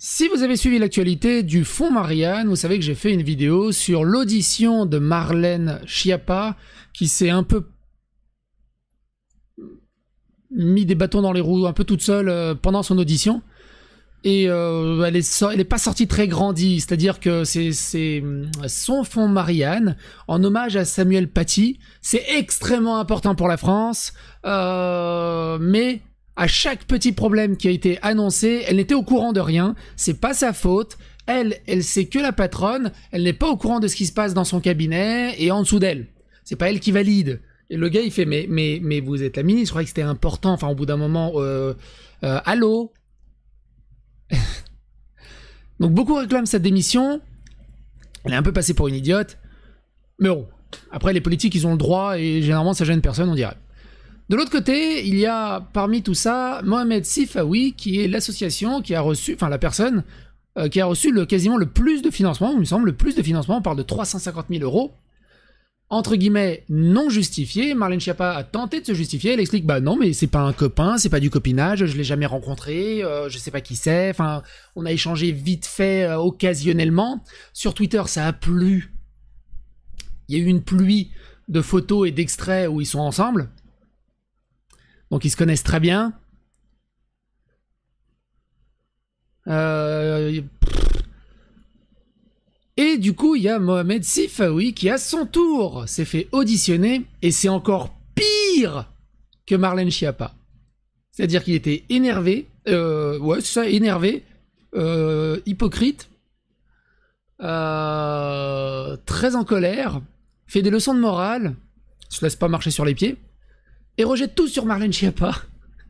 Si vous avez suivi l'actualité du fond Marianne, vous savez que j'ai fait une vidéo sur l'audition de Marlène Schiappa, qui s'est un peu mis des bâtons dans les roues, un peu toute seule, euh, pendant son audition. Et euh, elle, est pas sortie très grandie, c'est-à-dire que c'est euh, son fond Marianne, en hommage à Samuel Paty, c'est extrêmement important pour la France, euh, mais à chaque petit problème qui a été annoncé, elle n'était au courant de rien, c'est pas sa faute, elle, elle sait que la patronne, elle n'est pas au courant de ce qui se passe dans son cabinet et en dessous d'elle. C'est pas elle qui valide. Et le gars, il fait, mais, mais, mais vous êtes la ministre, je croyais que c'était important, enfin, au bout d'un moment, euh, euh, allô Donc beaucoup réclament sa démission, elle est un peu passée pour une idiote, mais bon, après les politiques, ils ont le droit, et généralement, ça gêne personne, on dirait. De l'autre côté, il y a parmi tout ça Mohamed Sifawi, qui est l'association qui a reçu, enfin la personne euh, qui a reçu le, quasiment le plus de financement, il me semble, le plus de financement, on parle de 350 000 euros, entre guillemets non justifié. Marlène Schiappa a tenté de se justifier, elle explique bah non, mais c'est pas un copain, c'est pas du copinage, je l'ai jamais rencontré, euh, je sais pas qui c'est, enfin on a échangé vite fait, euh, occasionnellement. Sur Twitter, ça a plu. Il y a eu une pluie de photos et d'extraits où ils sont ensemble. Donc ils se connaissent très bien. Euh, et du coup, il y a Mohamed Sifaoui qui, à son tour, s'est fait auditionner et c'est encore pire que Marlène Schiappa. C'est-à-dire qu'il était énervé, euh, ouais, ça, énervé, euh, hypocrite, euh, très en colère, fait des leçons de morale, se laisse pas marcher sur les pieds et rejette tout sur Marlène Schiappa.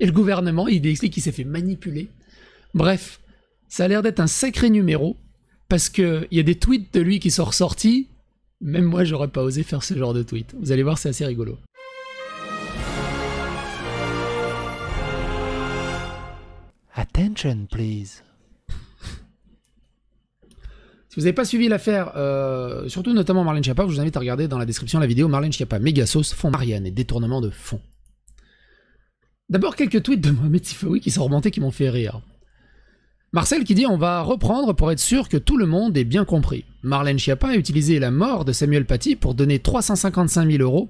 Et le gouvernement, il explique qu'il s'est fait manipuler. Bref, ça a l'air d'être un sacré numéro, parce qu'il y a des tweets de lui qui sont ressortis. Même moi, j'aurais pas osé faire ce genre de tweet. Vous allez voir, c'est assez rigolo. Attention, please. Si vous n'avez pas suivi l'affaire, euh, surtout notamment Marlène Schiappa, je vous invite à regarder dans la description la vidéo Marlène Schiappa, méga sauce, fonds Marianne et détournement de fonds. D'abord quelques tweets de Mohamed Sifawi qui sont remontés qui m'ont fait rire. Marcel qui dit on va reprendre pour être sûr que tout le monde est bien compris. Marlène Schiappa a utilisé la mort de Samuel Paty pour donner 355 000 euros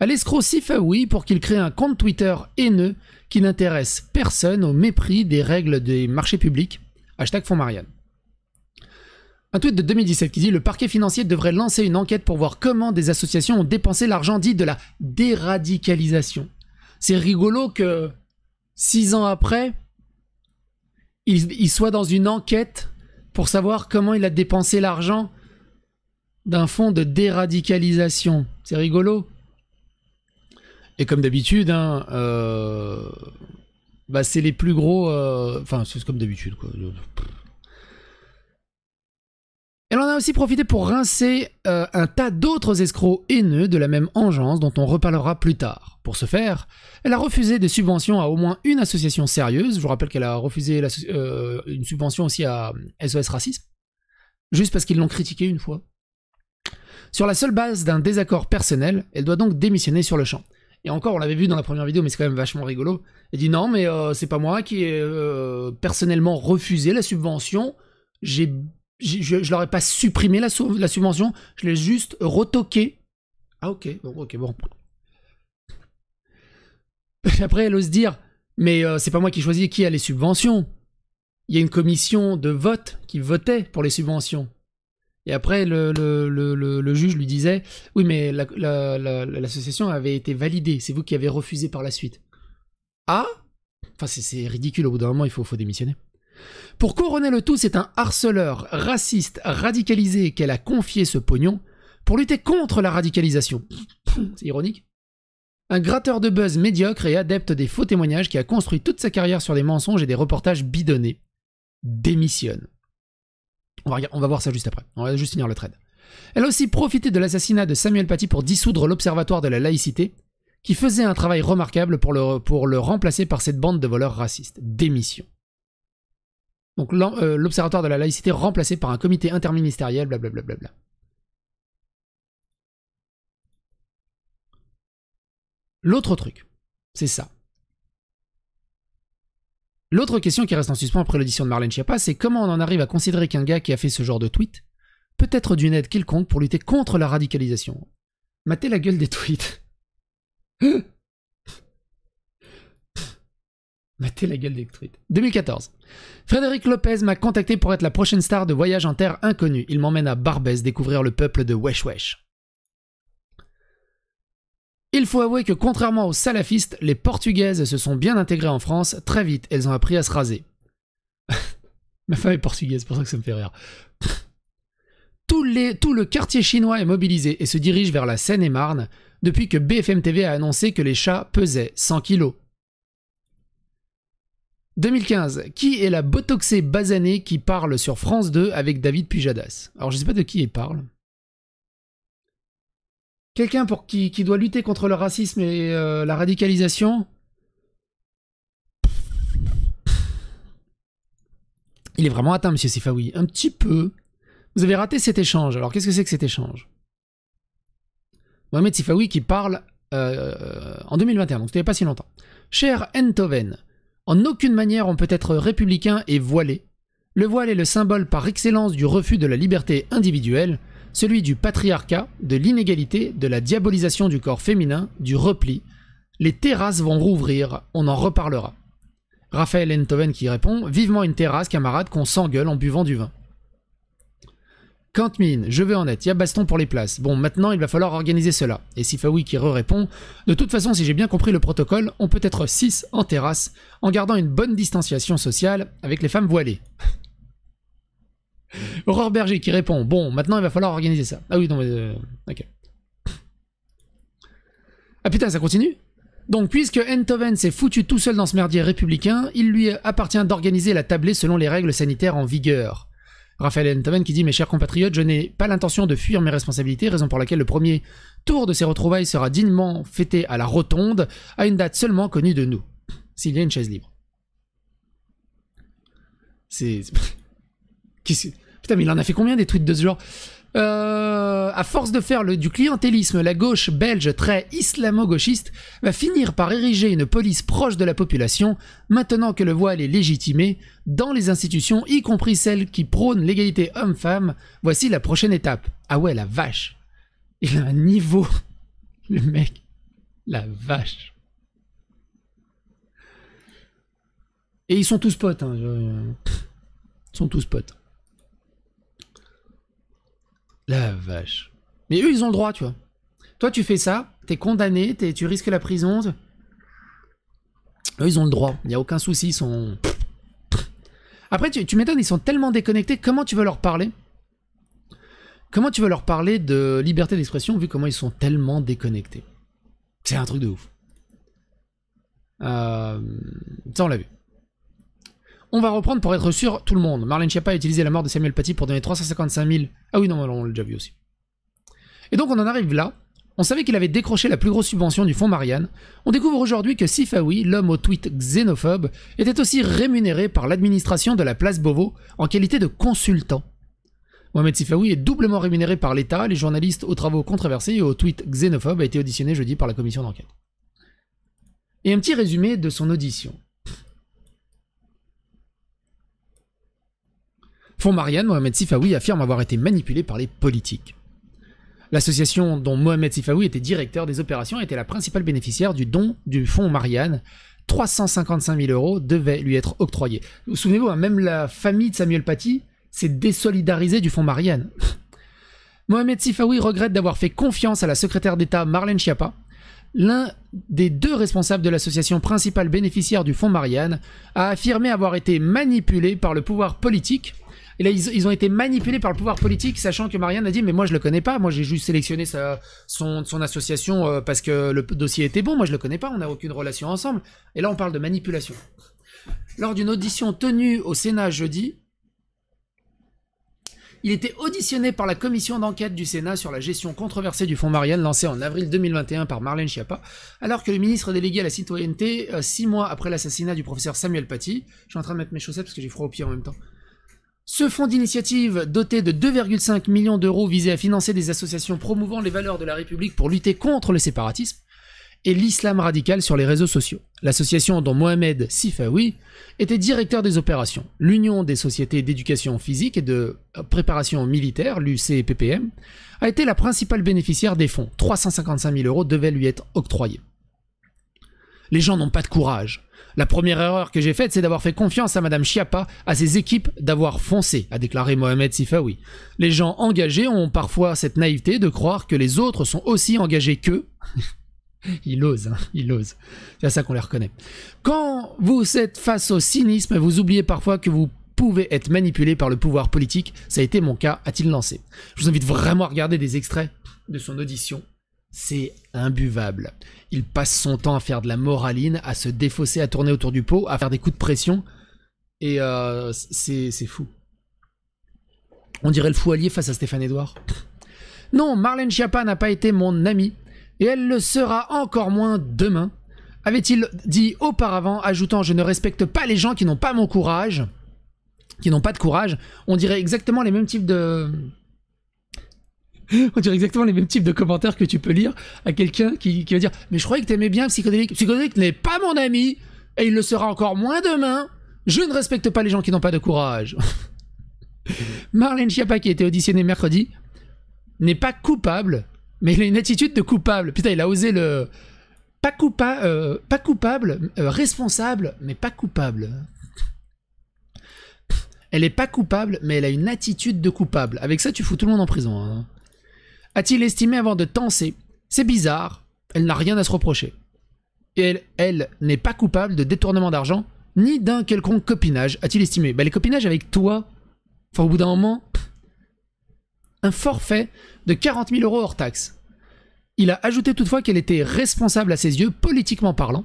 à l'escroc Sifawi pour qu'il crée un compte Twitter haineux qui n'intéresse personne au mépris des règles des marchés publics. Hashtag Fonds Marianne. Un tweet de 2017 qui dit Le parquet financier devrait lancer une enquête pour voir comment des associations ont dépensé l'argent dit de la déradicalisation. C'est rigolo que six ans après, il, soit dans une enquête pour savoir comment il a dépensé l'argent d'un fonds de déradicalisation. C'est rigolo. Et comme d'habitude, hein, euh, bah, c'est les plus gros. Euh, enfin, c'est comme d'habitude, quoi aussi profiter pour rincer euh, un tas d'autres escrocs haineux de la même engeance dont on reparlera plus tard. Pour ce faire, elle a refusé des subventions à au moins une association sérieuse. Je vous rappelle qu'elle a refusé euh, une subvention aussi à SOS euh, Racisme, juste parce qu'ils l'ont critiqué une fois. Sur la seule base d'un désaccord personnel, elle doit donc démissionner sur le champ. Et encore, on l'avait vu dans la première vidéo, mais c'est quand même vachement rigolo. Elle dit non, mais c'est pas moi qui ai personnellement refusé la subvention. J'ai je ne leur ai pas supprimé la, la subvention, je l'ai juste retoqué. Ah ok, bon, ok, bon. Après, elle ose dire, mais ce euh, c'est pas moi qui choisis qui a les subventions. Il y a une commission de vote qui votait pour les subventions. Et après, le, le, juge lui disait, oui, mais l'association avait été validée, c'est vous qui avez refusé par la suite. Ah Enfin, c'est ridicule, au bout d'un moment, il faut, faut démissionner. Pour couronner le tout, c'est un harceleur raciste radicalisé qu'elle a confié ce pognon pour lutter contre la radicalisation. C'est ironique. Un gratteur de buzz médiocre et adepte des faux témoignages qui a construit toute sa carrière sur des mensonges et des reportages bidonnés. Démissionne. On va, voir ça juste après. On va juste finir le trade. Elle a aussi profité de l'assassinat de Samuel Paty pour dissoudre l'Observatoire de la laïcité, qui faisait un travail remarquable pour le remplacer par cette bande de voleurs racistes. Démission. Donc euh, l'Observatoire de la laïcité remplacé par un comité interministériel, blablabla. L'autre truc, c'est ça. L'autre question qui reste en suspens après l'audition de Marlène Schiappa, c'est comment on en arrive à considérer qu'un gars qui a fait ce genre de tweet peut être d'une aide quelconque pour lutter contre la radicalisation. Mattez la gueule des tweets. Mettez bah, la gueule 2014. Frédéric Lopez m'a contacté pour être la prochaine star de Voyage en Terre Inconnue. Il m'emmène à Barbès découvrir le peuple de Wesh Wesh. Il faut avouer que contrairement aux salafistes, les portugaises se sont bien intégrées en France. Très vite, elles ont appris à se raser. Ma femme est portugaise, c'est pour ça que ça me fait rire. Tout, tout, le quartier chinois est mobilisé et se dirige vers la Seine-et-Marne depuis que BFM TV a annoncé que les chats pesaient 100 kilos. 2015, qui est la botoxée basanée qui parle sur France 2 avec David Pujadas Alors je sais pas de qui il parle. Quelqu'un pour qui, qui, doit lutter contre le racisme et euh, la radicalisation Il est vraiment atteint, monsieur Sifawi. Un petit peu. Vous avez raté cet échange. Alors qu'est-ce que c'est que cet échange Mohamed Sifawi qui parle euh, en 2021, donc c'était pas si longtemps. Cher Entoven, en aucune manière on peut être républicain et voilé. Le voile est le symbole par excellence du refus de la liberté individuelle, celui du patriarcat, de l'inégalité, de la diabolisation du corps féminin, du repli. Les terrasses vont rouvrir, on en reparlera. Raphaël Entoven qui répond Vivement une terrasse, camarade, qu'on s'engueule en buvant du vin. Kantmin, je veux en être, il y a baston pour les places. Bon, maintenant il va falloir organiser cela. Et Sifawi qui re-répond De toute façon, si j'ai bien compris le protocole, on peut être 6 en terrasse en gardant une bonne distanciation sociale avec les femmes voilées. Aurore Berger qui répond Bon, maintenant il va falloir organiser ça. Ah oui, non, mais. Euh, ok. Ah putain, ça continue donc, puisque Enthoven s'est foutu tout seul dans ce merdier républicain, il lui appartient d'organiser la tablée selon les règles sanitaires en vigueur. Raphaël Entamen qui dit Mes chers compatriotes, je n'ai pas l'intention de fuir mes responsabilités, raison pour laquelle le premier tour de ces retrouvailles sera dignement fêté à la Rotonde, à une date seulement connue de nous, s'il y a une chaise libre. C'est. Putain, mais il en a fait combien des tweets de ce genre euh, à force de faire le, du clientélisme, la gauche belge très islamo-gauchiste va finir par ériger une police proche de la population, maintenant que le voile est légitimé, dans les institutions, y compris celles qui prônent l'égalité homme-femme. Voici la prochaine étape. Ah ouais, la vache. Il a un niveau. Le mec. La vache. Et ils sont tous potes. Hein. Ils sont tous potes. La vache. Mais eux, ils ont le droit, tu vois. Toi, tu fais ça, t'es condamné, tu risques la prison. Eux, ils ont le droit. Il n'y a aucun souci, ils sont... Après, tu, m'étonnes, ils sont tellement déconnectés. Comment tu veux leur parler Comment tu veux leur parler de liberté d'expression vu comment ils sont tellement déconnectés C'est un truc de ouf. Euh, ça, on l'a vu. On va reprendre pour être sûr tout le monde. Marlène Schiappa a utilisé la mort de Samuel Paty pour donner 355 000... Ah oui, non, on l'a déjà vu aussi. Et donc on en arrive là. On savait qu'il avait décroché la plus grosse subvention du fonds Marianne. On découvre aujourd'hui que Sifawi, l'homme au tweet xénophobe, était aussi rémunéré par l'administration de la place Beauvau en qualité de consultant. Mohamed Sifawi est doublement rémunéré par l'État, les journalistes aux travaux controversés et au tweet xénophobe a été auditionné jeudi par la commission d'enquête. Et un petit résumé de son audition. Fonds Marianne, Mohamed Sifawi affirme avoir été manipulé par les politiques. L'association dont Mohamed Sifawi était directeur des opérations était la principale bénéficiaire du don du fonds Marianne. 355 000 euros devaient lui être octroyés. Souvenez-vous, hein, même la famille de Samuel Paty s'est désolidarisée du fonds Marianne. Mohamed Sifawi regrette d'avoir fait confiance à la secrétaire d'État Marlène Schiappa, l'un des deux responsables de l'association principale bénéficiaire du fonds Marianne, a affirmé avoir été manipulé par le pouvoir politique et là, ils, ont été manipulés par le pouvoir politique, sachant que Marianne a dit Mais moi, je le connais pas. Moi, j'ai juste sélectionné son, association euh, parce que le dossier était bon. Moi, je le connais pas. On n'a aucune relation ensemble. Et là, on parle de manipulation. Lors d'une audition tenue au Sénat jeudi, il était auditionné par la commission d'enquête du Sénat sur la gestion controversée du fonds Marianne lancée en avril 2021 par Marlène Schiappa, alors que le ministre délégué à la citoyenneté, euh, six mois après l'assassinat du professeur Samuel Paty, je suis en train de mettre mes chaussettes parce que j'ai froid au pied en même temps, ce fonds d'initiative doté de 2,5 millions d'euros visait à financer des associations promouvant les valeurs de la République pour lutter contre le séparatisme et l'islam radical sur les réseaux sociaux. L'association dont Mohamed Sifawi était directeur des opérations, l'Union des sociétés d'éducation physique et de préparation militaire, l'UCPPM, a été la principale bénéficiaire des fonds. 355 000 euros devaient lui être octroyés les gens n'ont pas de courage. La première erreur que j'ai faite, c'est d'avoir fait confiance à Madame Chiappa, à ses équipes, d'avoir foncé, a déclaré Mohamed Sifawi. Les gens engagés ont parfois cette naïveté de croire que les autres sont aussi engagés qu'eux. il ose, hein, il ose. C'est à ça qu'on les reconnaît. Quand vous êtes face au cynisme, vous oubliez parfois que vous pouvez être manipulé par le pouvoir politique. Ça a été mon cas, a-t-il lancé. Je vous invite vraiment à regarder des extraits de son audition c'est imbuvable. Il passe son temps à faire de la moraline, à se défausser, à tourner autour du pot, à faire des coups de pression. Et euh, c'est fou. On dirait le fou allié face à Stéphane Edouard. Non, Marlène Schiappa n'a pas été mon amie. Et elle le sera encore moins demain. Avait-il dit auparavant, ajoutant Je ne respecte pas les gens qui n'ont pas mon courage, qui n'ont pas de courage. On dirait exactement les mêmes types de, on dirait exactement les mêmes types de commentaires que tu peux lire à quelqu'un qui, va dire Mais je croyais que t'aimais bien Psychodélique. Psychodélique n'est pas mon ami et il le sera encore moins demain. Je ne respecte pas les gens qui n'ont pas de courage. Marlène Schiappa, qui a été auditionnée mercredi, n'est pas coupable, mais il a une attitude de coupable. Putain, il a osé le. Pas, euh, pas coupable, euh, responsable, mais pas coupable. Elle est pas coupable, mais elle a une attitude de coupable. Avec ça, tu fous tout le monde en prison. Hein a-t-il estimé avant de tancer. C'est bizarre, elle n'a rien à se reprocher. Et elle, n'est pas coupable de détournement d'argent, ni d'un quelconque copinage, a-t-il estimé. Bah, les copinages avec toi, enfin, au bout d'un moment, un forfait de 40 000 euros hors taxe. Il a ajouté toutefois qu'elle était responsable à ses yeux, politiquement parlant,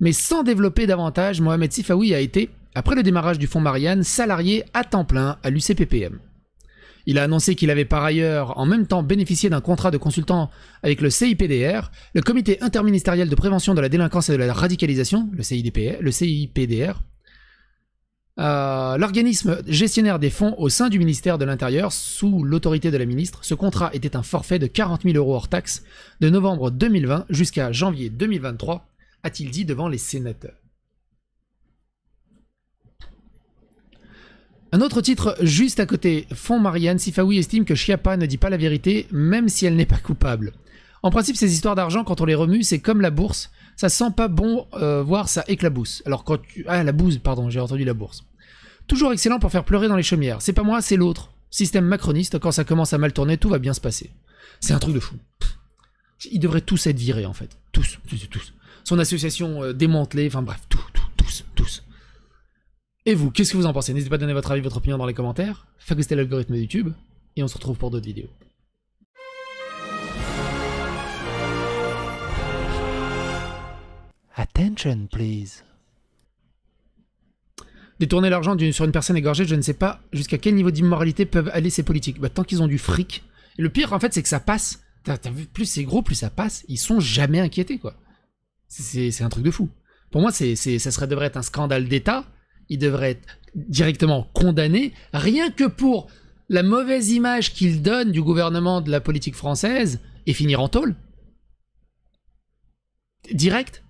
mais sans développer davantage, Mohamed Sifawi a été, après le démarrage du fonds Marianne, salarié à temps plein à l'UCPPM. Il a annoncé qu'il avait par ailleurs en même temps bénéficié d'un contrat de consultant avec le CIPDR, le Comité interministériel de prévention de la délinquance et de la radicalisation, le, CIDPR, le CIPDR, euh, l'organisme gestionnaire des fonds au sein du ministère de l'Intérieur, sous l'autorité de la ministre, ce contrat était un forfait de 40 000 euros hors taxe de novembre 2020 jusqu'à janvier 2023, a-t-il dit devant les sénateurs. Un autre titre juste à côté, Fond Marianne, Sifawi estime que Chiappa ne dit pas la vérité, même si elle n'est pas coupable. En principe, ces histoires d'argent, quand on les remue, c'est comme la bourse, ça sent pas bon, euh, voir ça éclabousse. Alors quand tu... Ah, la bouse, pardon, j'ai entendu la bourse. Toujours excellent pour faire pleurer dans les chaumières. C'est pas moi, c'est l'autre. Système macroniste, quand ça commence à mal tourner, tout va bien se passer. C'est un truc de fou. Ils devraient tous être virés, en fait. Tous, tous, tous. Son association euh, démantelée, enfin bref, tous, tous, tous, tous. Et vous, qu'est-ce que vous en pensez N'hésitez pas à donner votre avis, votre opinion dans les commentaires. Faites que l'algorithme YouTube. Et on se retrouve pour d'autres vidéos. Attention, please. Détourner l'argent sur une personne égorgée, je ne sais pas jusqu'à quel niveau d'immoralité peuvent aller ces politiques. Bah, tant qu'ils ont du fric. Et le pire, en fait, c'est que ça passe. T'as vu, plus c'est gros, plus ça passe. Ils sont jamais inquiétés, quoi. C'est un truc de fou. Pour moi, ça serait, devrait être un scandale d'État il devrait être directement condamné, rien que pour la mauvaise image qu'il donne du gouvernement de la politique française et finir en tôle. Direct